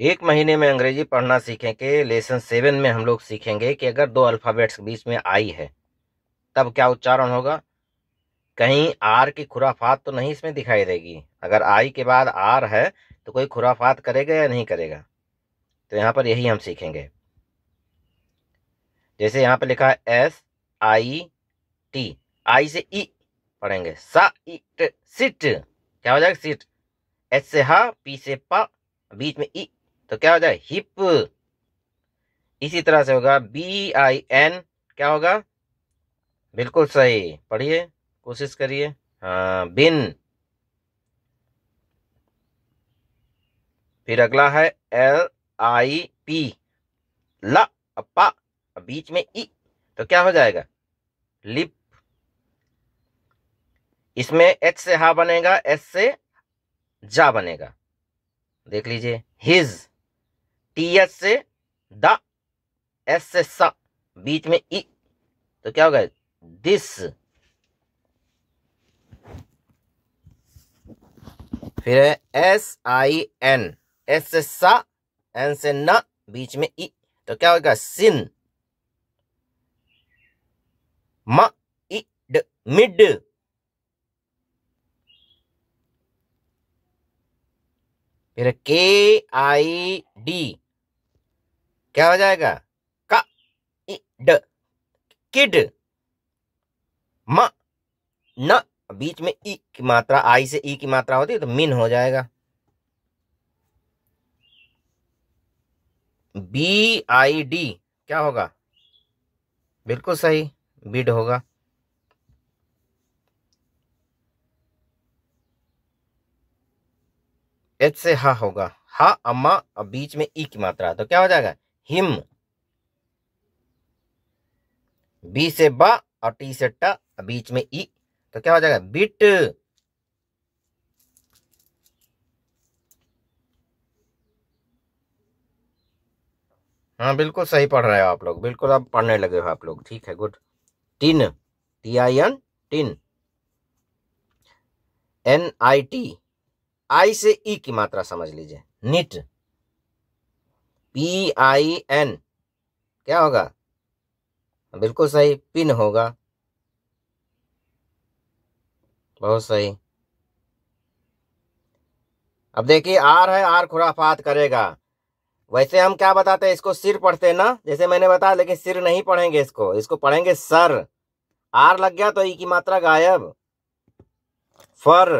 एक महीने में अंग्रेजी पढ़ना सीखें के लेसन सेवन में हम लोग सीखेंगे कि अगर दो अल्फ़ाबेट्स के बीच में आई है तब क्या उच्चारण होगा कहीं आर की खुराफात तो नहीं इसमें दिखाई देगी अगर आई के बाद आर है तो कोई खुराफात करेगा या नहीं करेगा तो यहाँ पर यही हम सीखेंगे जैसे यहाँ पर लिखा है एस आई टी आई से ई पढ़ेंगे सा इट सिट क्या हो जाएगा सिट एस से हा पी से पा बीच में ई तो क्या हो जाए हिप इसी तरह से होगा बी आई एन क्या होगा बिल्कुल सही पढ़िए कोशिश करिए हाँ बिन फिर अगला है एल आई पी ल अपा बीच में ई तो क्या हो जाएगा लिप इसमें एच से हा बनेगा एस से जा बनेगा देख लीजिए हिज टी एस से द एस से स बीच में ई e, तो क्या होगा दिस फिर है एस आई एन एस से सा एन से न बीच में ई e, तो क्या होगा सिन म इड मिड फिर के आई डी क्या हो जाएगा का ड किड म न बीच में ई की मात्रा आई से ई की मात्रा होती है तो मिन हो जाएगा बी आई डी क्या होगा बिल्कुल सही बिड होगा एच से हा होगा हा अम्मा अब बीच में ई की मात्रा तो क्या हो जाएगा हिम बी से बा और टी से ट तो बीच में ई तो क्या हो जाएगा बिट हाँ बिल्कुल सही पढ़ रहे हो आप लोग बिल्कुल अब पढ़ने लगे हो आप लोग ठीक है good tin T I N tin N I T I से ई की मात्रा समझ लीजिए निट पी आई एन क्या होगा बिल्कुल सही पिन होगा बहुत सही अब देखिए आर है आर खुराफात करेगा वैसे हम क्या बताते हैं इसको सिर पढ़ते हैं ना जैसे मैंने बताया लेकिन सिर नहीं पढ़ेंगे इसको इसको पढ़ेंगे सर आर लग गया तो ई की मात्रा गायब फर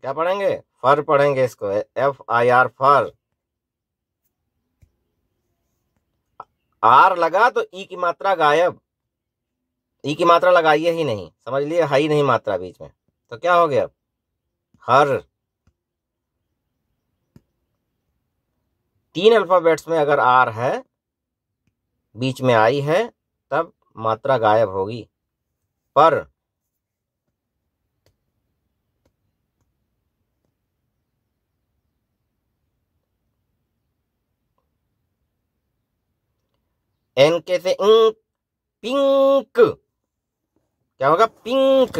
क्या पढ़ेंगे फर पढ़ेंगे इसको F I R fur R लगा तो ई की मात्रा गायब ई की मात्रा लगाइए ही नहीं समझ लिए हाई नहीं मात्रा बीच में तो क्या हो गया अब हर तीन अल्फ़ाबेट्स में अगर आर है बीच में आई है तब मात्रा गायब होगी पर एन के से इंक पिंक क्या होगा पिंक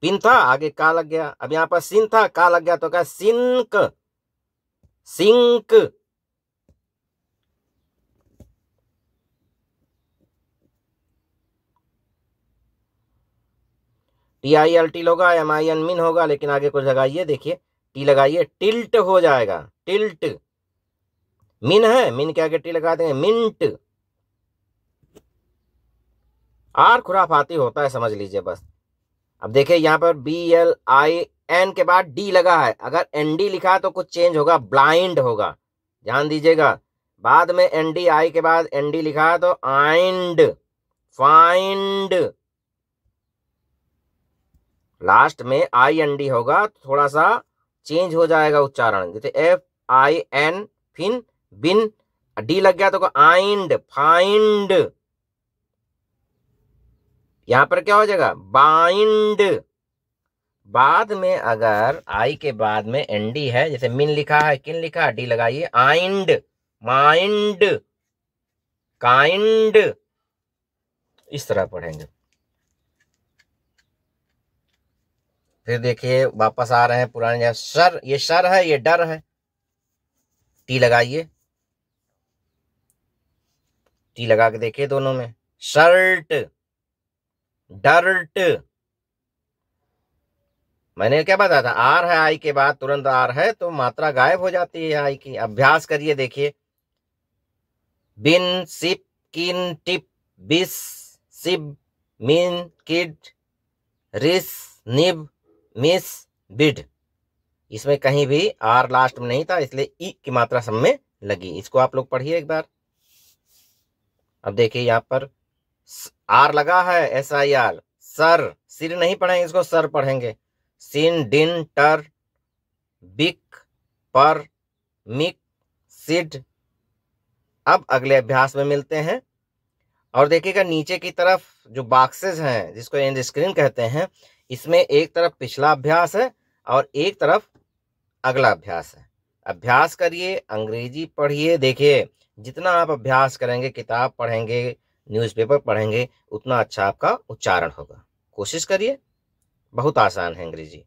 पिन था आगे का लग गया अब यहां पर सिन था का लग गया तो क्या sink sink T I L T होगा एम आई एन मिन होगा लेकिन आगे कुछ लगाइए देखिए टी लगाइए टिल्ट हो जाएगा टिल्ट मिन है मिन के आगे टी लगा देंगे मिंट आर खुराफाती होता है समझ लीजिए बस अब देखिए यहाँ पर बी एल आई एन के बाद डी लगा है अगर एन डी लिखा है तो कुछ चेंज होगा ब्लाइंड होगा ध्यान दीजिएगा बाद में एन डी आई के बाद एन डी लिखा है तो आइंड फाइंड लास्ट में आई एन डी होगा थोड़ा सा चेंज हो जाएगा उच्चारण जैसे F I N fin bin D लग गया तो आइंड फाइंड यहां पर क्या हो जाएगा बाइंड बाद में अगर आई के बाद में एनडी है जैसे मिन लिखा है किन लिखा है डी लगाइए आइंड माइंड काइंड इस तरह पढ़ेंगे फिर देखिए वापस आ रहे हैं पुराने सर ये सर है ये डर है टी लगाइए टी लगा के देखिए दोनों में शर्ट हम्म। डर्ट मैंने क्या बताया था आर है आई के बाद तुरंत आर है तो मात्रा गायब हो जाती है आई की अभ्यास करिए देखिए बिन सिप किन टिप बिस सिब मिन किड रिस निब मिस बिड इसमें कहीं भी आर लास्ट में नहीं था इसलिए ई की मात्रा सब में लगी इसको आप लोग पढ़िए एक बार अब देखिए यहाँ पर आर लगा है एस आई आर सर सिर नहीं पढ़ेंगे इसको सर पढ़ेंगे सिन डिन टर बिक पर मिक सिड अब अगले अभ्यास में मिलते हैं और देखिएगा नीचे की तरफ जो बॉक्सेस हैं जिसको एंड स्क्रीन कहते हैं इसमें एक तरफ पिछला अभ्यास है और एक तरफ अगला अभ्यास है अभ्यास करिए अंग्रेजी पढ़िए देखिए जितना आप अभ्यास करेंगे किताब पढ़ेंगे न्यूज़पेपर पढ़ेंगे उतना अच्छा आपका उच्चारण होगा कोशिश करिए बहुत आसान है अंग्रेजी